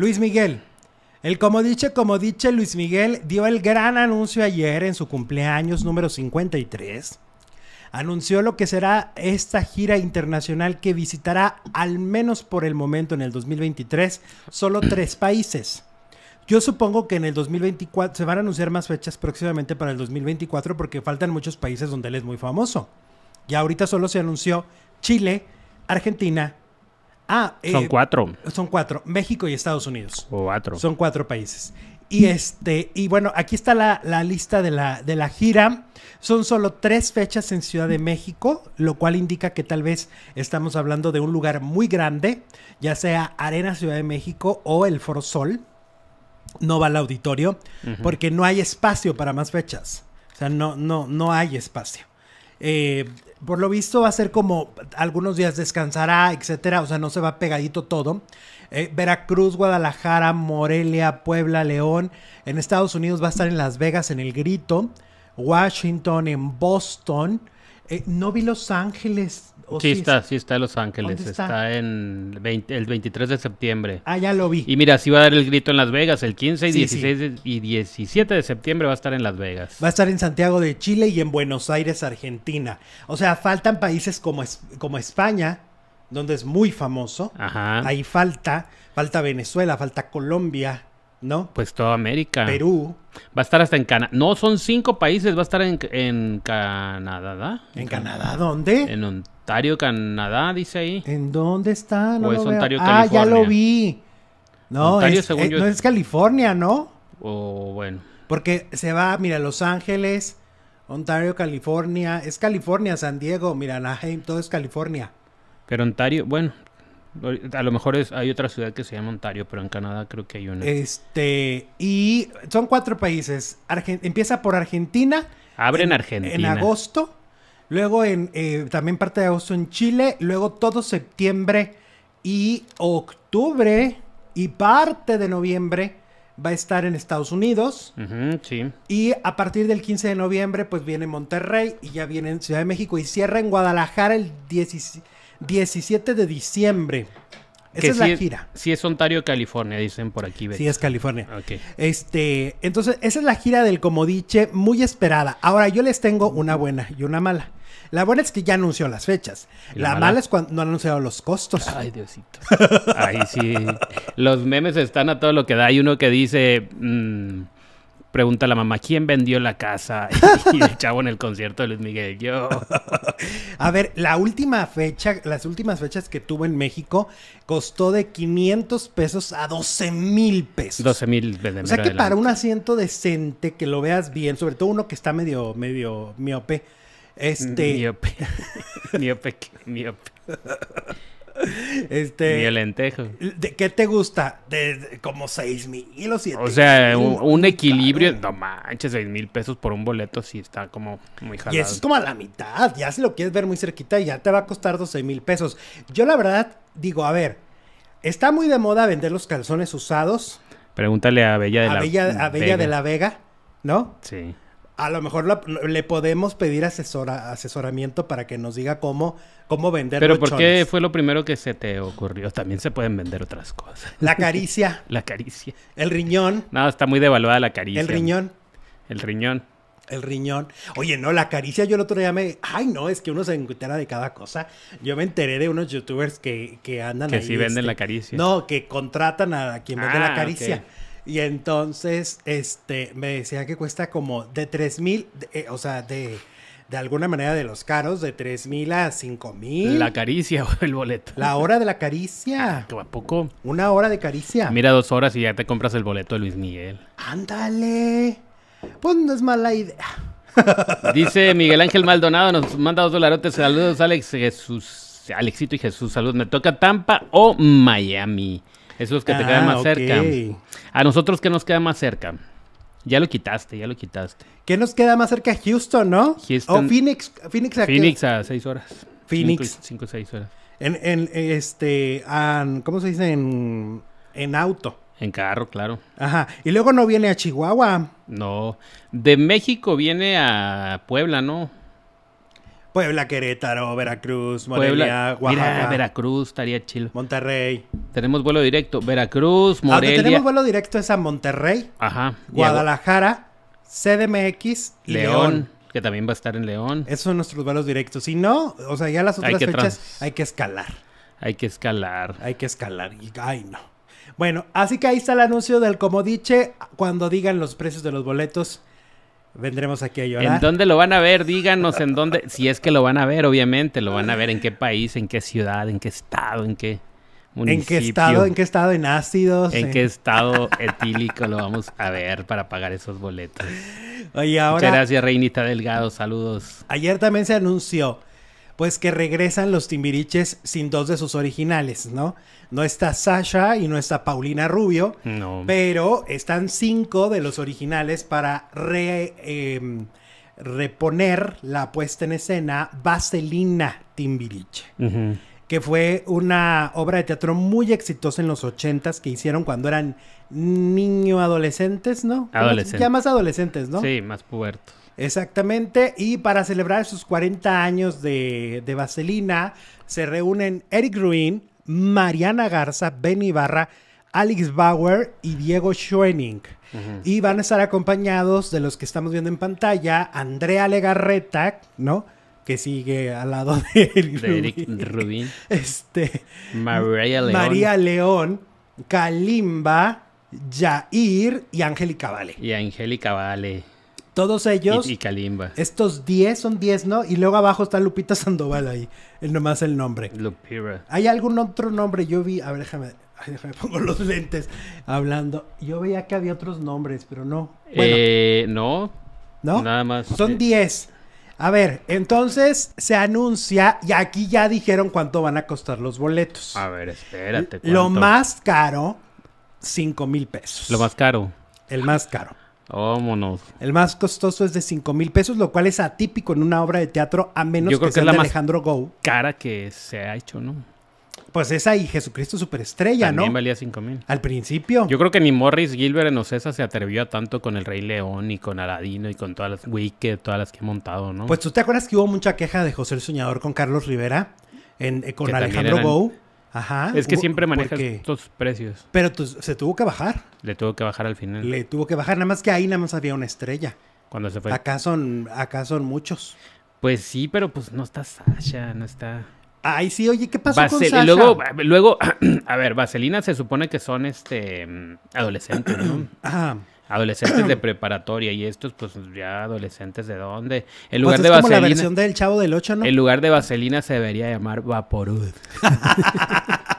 Luis Miguel. El como dice, como dice Luis Miguel dio el gran anuncio ayer en su cumpleaños número 53. Anunció lo que será esta gira internacional que visitará, al menos por el momento en el 2023, solo tres países. Yo supongo que en el 2024 se van a anunciar más fechas próximamente para el 2024 porque faltan muchos países donde él es muy famoso. Y ahorita solo se anunció Chile, Argentina, Ah, eh, son cuatro. Son cuatro. México y Estados Unidos. Cuatro. Son cuatro países. Y este, y bueno, aquí está la, lista de la, de la gira. Son solo tres fechas en Ciudad de México, lo cual indica que tal vez estamos hablando de un lugar muy grande, ya sea Arena Ciudad de México o el Foro Sol. No va al auditorio, porque no hay espacio para más fechas. O sea, no, no, no hay espacio. Eh, por lo visto va a ser como algunos días descansará, etcétera, o sea, no se va pegadito todo. Eh, Veracruz, Guadalajara, Morelia, Puebla, León. En Estados Unidos va a estar en Las Vegas en El Grito, Washington, en Boston. Eh, no vi Los Ángeles. sí, está, sí está en Los Ángeles. Está? en el 23 de septiembre. Ah, ya lo vi. Y mira, sí va a dar el grito en Las Vegas el 15 y 16 y 17 de septiembre va a estar en Las Vegas. Va a estar en Santiago de Chile y en Buenos Aires, Argentina. O sea, faltan países como, como España, donde es muy famoso. Ajá. Ahí falta, falta Venezuela, falta Colombia. No. Pues toda América. Perú. Va a estar hasta en Canadá. No, son cinco países. Va a estar en, Canadá. ¿En, ¿En Canadá dónde? En Ontario, Canadá, dice ahí. ¿En dónde está? o es Ontario, California. Ah, ya lo vi. No, es, eh, no es California, ¿no? O bueno. Porque se va, mira, Los Ángeles, Ontario, California. Es California, San Diego, mira, Anaheim, todo es California. Pero Ontario, bueno, a lo mejor es, hay otra ciudad que se llama Ontario, pero en Canadá creo que hay una. Este, y son cuatro países. empieza por Argentina. Abre en, Argentina. En agosto. Luego en, eh, también parte de agosto en Chile. Luego todo septiembre y octubre y parte de noviembre va a estar en Estados Unidos. sí. Y a partir del 15 de noviembre, pues viene Monterrey y ya viene Ciudad de México y cierra en Guadalajara el 17 17 de diciembre. Esa es la gira. Si es Ontario, California, dicen por aquí. Si Sí es California. Este, entonces, esa es la gira del Comodiche, muy esperada. Ahora, yo les tengo una buena y una mala. La buena es que ya anunció las fechas. La, mala? es cuando no han anunciado los costos. Ay, Diosito. Ay, sí. Los memes están a todo lo que da. Hay uno que dice... Mm, pregunta la mamá, ¿quién vendió la casa? y el chavo en el concierto de Luis Miguel, yo. a ver, la última fecha, las últimas fechas que tuvo en México costó de 500 pesos a 12 mil pesos. 12 mil. O sea que para un asiento decente, que lo veas bien, sobre todo uno que está medio, medio miope, este... Miope. miope, miope. Este, Ni el lentejo. ¿De qué te gusta? De, como seis mil o siete O sea, un, equilibrio. No manches, seis mil pesos por un boleto sí está como muy jalado. Y eso es como a la mitad. Ya si lo quieres ver muy cerquita, ya te va a costar 12 mil pesos. Yo la verdad digo, a ver, está muy de moda vender los calzones usados. Pregúntale a Bella de la Bella, a Bella de la Vega, ¿no? Sí. A lo mejor le podemos pedir asesoramiento para que nos diga cómo, cómo vender Pero ¿por qué fue lo primero que se te ocurrió? También se pueden vender otras cosas. La caricia. la caricia. El riñón. No, está muy devaluada la caricia. El riñón. El riñón. El riñón. Oye, no, la caricia yo el otro día me... Ay, no, es que uno se entera de cada cosa. Yo me enteré de unos youtubers que, que andan... Que sí venden este, la caricia. No, que contratan a quien vende la ah, caricia. Y entonces, este, me decía que cuesta como de tres mil, eh, o sea, de, de alguna manera de los caros, de tres mil a cinco mil. La caricia o el boleto. La hora de la caricia. ¿A poco? Una hora de caricia. Mira dos horas y ya te compras el boleto de Luis Miguel. Ándale. Pues no es mala idea. Dice Miguel Ángel Maldonado, nos manda dos dolarotes. Saludos, Alex Jesús. Alexito y Jesús, saludos. Me toca Tampa o Miami. Es los que te quedan ah, más cerca. A nosotros, ¿qué nos queda más cerca? Ya lo quitaste, ya lo quitaste. ¿Qué nos queda más cerca? Houston, ¿no? Houston. O Phoenix. Phoenix a, Phoenix a seis horas. Phoenix. Cinco, seis horas. En, en este, ¿cómo se dice? En, en auto. En carro, claro. Ajá. Y luego no viene a Chihuahua. No. De México viene a Puebla, ¿no? Puebla, Querétaro, Veracruz, Morelia, Puebla, Mira, Veracruz estaría chido. Monterrey. Tenemos vuelo directo. Veracruz, ah, Morelia. Donde tenemos vuelo directo es a Monterrey. Ajá. Guadalajara, CDMX, León. Que también va a estar en León. Esos son nuestros vuelos directos. Si no, o sea, ya las otras fechas hay que escalar. Hay que escalar. Hay que escalar. Ay, no. Bueno, así que ahí está el anuncio del como dice Cuando digan los precios de los boletos, Vendremos aquí a llorar. ¿En dónde lo van a ver? Díganos en dónde. Si es que lo van a ver, obviamente. Lo van a ver en qué país, en qué ciudad, en qué estado, en qué municipio. ¿En qué estado? ¿En qué estado? ¿En ácidos? ¿En, qué estado etílico lo vamos a ver para pagar esos boletos? Oye, ahora... gracias, Reinita Delgado. Saludos. Ayer también se anunció pues que regresan los timbiriches sin dos de sus originales, ¿no? No está Sasha y no está Paulina Rubio, pero están cinco de los originales para em, reponer la puesta en escena Vaselina Timbiriche. que fue una obra de teatro muy exitosa en los ochentas que hicieron cuando eran niño adolescentes, ¿no? Adolescentes. Ya más adolescentes, ¿no? Sí, más puertos. Exactamente, y para celebrar sus 40 años de, de Vaselina, se reúnen Eric Ruin, Mariana Garza, Ben Ibarra, Alex Bauer y Diego Schoening. Y van a estar acompañados de los que estamos viendo en pantalla, Andrea Legarreta, ¿no? Que sigue al lado de Eric, Ruin. Este, María León. Kalimba, Jair y Angélica Vale. Y Angélica Vale. Todos ellos. Y, Kalimba. Estos 10 son 10, ¿no? Y luego abajo está Lupita Sandoval ahí. El nomás el nombre. Lupira. ¿Hay algún otro nombre? Yo vi. A ver, déjame. déjame pongo los lentes hablando. Yo veía que había otros nombres, pero no. eh, no. ¿No? Nada más. Son 10. Eh. A ver, entonces se anuncia y aquí ya dijeron cuánto van a costar los boletos. A ver, espérate. Lo más caro, 5 mil pesos. Lo más caro. El más caro. Vámonos. El más costoso es de 5 mil pesos, lo cual es atípico en una obra de teatro, a menos creo que, sea la Gou. Cara que se ha hecho, ¿no? Pues esa y Jesucristo Superestrella, ¿no? También valía 5 mil. Al principio. Yo creo que ni Morris Gilbert en Ocesa se atrevió a tanto con El Rey León y con Aladino y con todas las Wicked, todas las que he montado, ¿no? Pues tú te acuerdas que hubo mucha queja de José el Soñador con Carlos Rivera, eh, con Alejandro Gou. Ajá. Es que siempre maneja estos precios. Pero pues, se tuvo que bajar. Le tuvo que bajar al final. Le tuvo que bajar, nada más que ahí nada más había una estrella. Cuando se fue. Acá son, acá son muchos. Pues sí, pero pues no está Sasha, no está. Ay, sí, oye, ¿qué pasó con Luego, luego, a ver, Vaselina se supone que son este mm, adolescentes, ¿no? Ajá adolescentes de preparatoria y estos pues ya adolescentes de dónde. El pues, lugar de vaselina. la versión del Chavo del 8, ¿no? El lugar de vaselina se debería llamar Vaporud.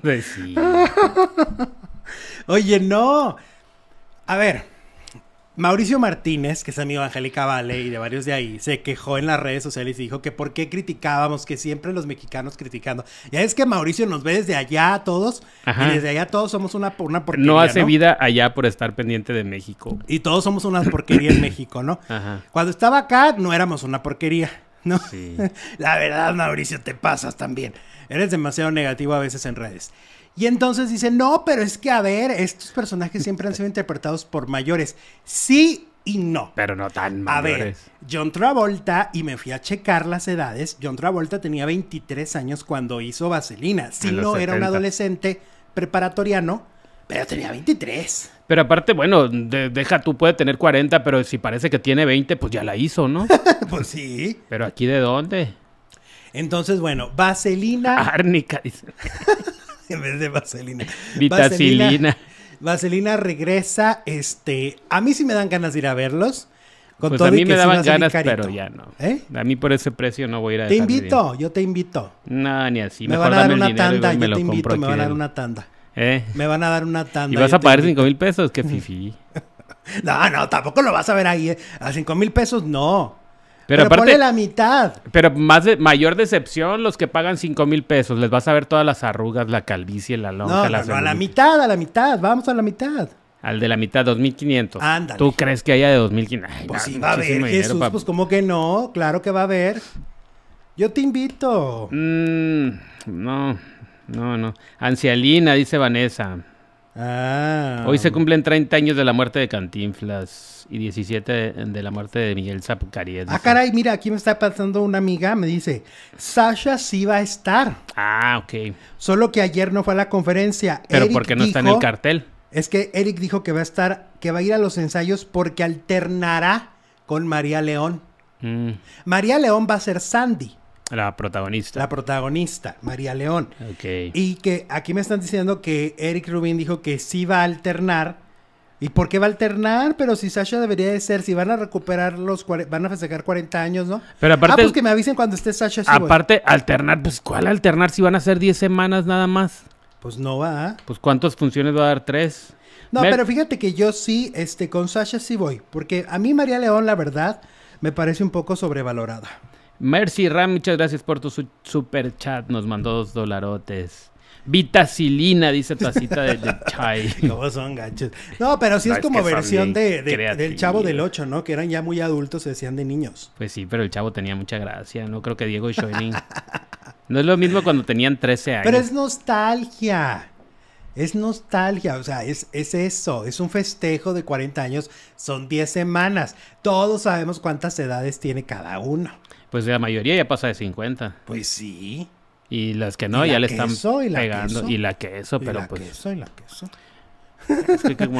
Pues Oye, no. A ver, Mauricio Martínez, que es amigo de Angélica Vale y de varios de ahí, se quejó en las redes sociales y dijo que por qué criticábamos, que siempre los mexicanos criticando. Ya es que Mauricio nos ve desde allá a todos y desde allá todos somos una, porquería. No hace vida allá por estar pendiente de México. Y todos somos una porquería en México, ¿no? Cuando estaba acá no éramos una porquería. ¿no? La verdad, Mauricio, te pasas también. Eres demasiado negativo a veces en redes. Y entonces dice, no, pero es que a ver, estos personajes siempre han sido interpretados por mayores. Sí y no. Pero no tan mayores. A ver, John Travolta, y me fui a checar las edades, John Travolta tenía 23 años cuando hizo Vaselina. Si no, era un adolescente preparatoriano, pero tenía 23. Pero aparte, bueno, deja tú, puede tener 40, pero si parece que tiene 20, pues ya la hizo, ¿no? pues sí. Pero aquí de dónde? Entonces, bueno, vaselina. Árnica, dice. en vez de vaselina. Vaselina, regresa. Este, a mí sí me dan ganas de ir a verlos. pues a mí me daban ganas, pero ya no. ¿Eh? A mí por ese precio no voy a ir a Te invito, yo te invito. No, ni así. Me van a dar una tanda, yo te invito, me van a dar una tanda. Eh. Me van a dar una tanda. Y vas a pagar cinco mil pesos, qué fifi. no, no, tampoco lo vas a ver ahí. Eh. A cinco mil pesos no. Pero, pero la mitad. Pero más de, mayor decepción los que pagan cinco mil pesos. Les vas a ver todas las arrugas, la calvicie, la lonja. No, la no, no, a la mitad, a la mitad. Vamos a la mitad. Al de la mitad, 2.500. Ándale. ¿Tú crees que haya de 2.500? Pues sí, va a haber, Jesús. Pues como que no. Claro que va a haber. Yo te invito. Mm, no. No, no. Ancialina, dice Vanessa. Ah. Hoy se cumplen 30 años de la muerte de Cantinflas y 17 de, la muerte de Miguel Zapucarías. Ah, caray, mira, aquí me está pasando una amiga, me dice, Sasha sí va a estar. Ah, ok. Solo que ayer no fue a la conferencia. Pero porque ¿por qué no está en el cartel? Es que Eric dijo que va a estar, que va a ir a los ensayos porque alternará con María León. Mm. María León va a ser Sandy. La protagonista. La protagonista, María León. Ok. Y que aquí me están diciendo que Eric Rubin dijo que sí va a alternar. ¿Y por qué va a alternar? Pero si Sasha debería de ser, si van a recuperar los, van a festejar 40 años, ¿no? Pero aparte... Ah, pues que me avisen cuando esté Sasha. Sí aparte, alternar, pues ¿cuál alternar si van a ser 10 semanas nada más? Pues no va. ¿ah? Pues ¿cuántas funciones va a dar? ¿Tres? No, pero fíjate que yo sí, este, con Sasha sí voy. Porque a mí María León, la verdad, me parece un poco sobrevalorada. Mercy Ram, muchas gracias por tu super chat. Nos mandó dos dolarotes. Vitacilina, dice tacita de, de chai. son ganchos? No, pero sí es como versión del chavo del 8, ¿no? Que eran ya muy adultos, se decían de niños. Pues sí, pero el chavo tenía mucha gracia, ¿no? Creo que Diego y Shoening. no es lo mismo cuando tenían 13 años. Pero es nostalgia. Es nostalgia, o sea, es, es eso, es un festejo de 40 años, son 10 semanas. Todos sabemos cuántas edades tiene cada uno. Pues la mayoría ya pasa de 50. Pues sí. Y las que no, ya le están pegando. y la queso, pero y la pues. Queso, que